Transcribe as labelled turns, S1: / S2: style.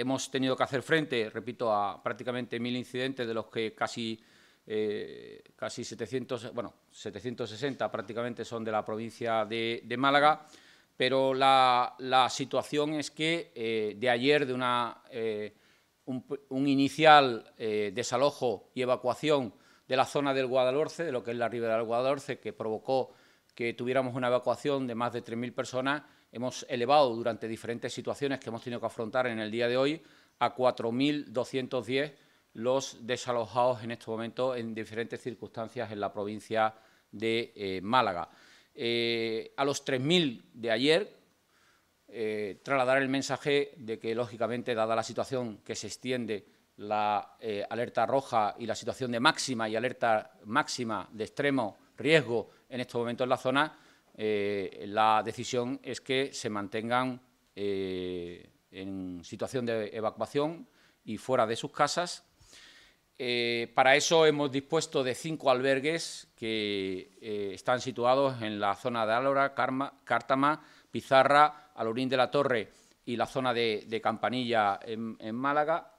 S1: Hemos tenido que hacer frente, repito, a prácticamente mil incidentes, de los que casi, eh, casi 700, bueno, 760 prácticamente son de la provincia de, Málaga, pero la, situación es que eh, de ayer, de una, eh, un, un, inicial desalojo y evacuación de la zona del Guadalhorce, de lo que es la ribera del Guadalhorce, que provocó que tuviéramos una evacuación de más de 3.000 personas, hemos elevado durante diferentes situaciones que hemos tenido que afrontar en el día de hoy a 4.210 los desalojados en este momento en diferentes circunstancias en la provincia de eh, Málaga. Eh, a los 3.000 de ayer, eh, trasladar el mensaje de que, lógicamente, dada la situación que se extiende la alerta roja y la situación de máxima y alerta máxima de extremo riesgo en estos momentos en la zona, eh, la decisión es que se mantengan eh, en situación de evacuación y fuera de sus casas. Eh, para eso hemos dispuesto de cinco albergues que están situados en la zona de Álora, Cártama, Pizarra, Alurín de la Torre y la zona de, Campanilla en Málaga,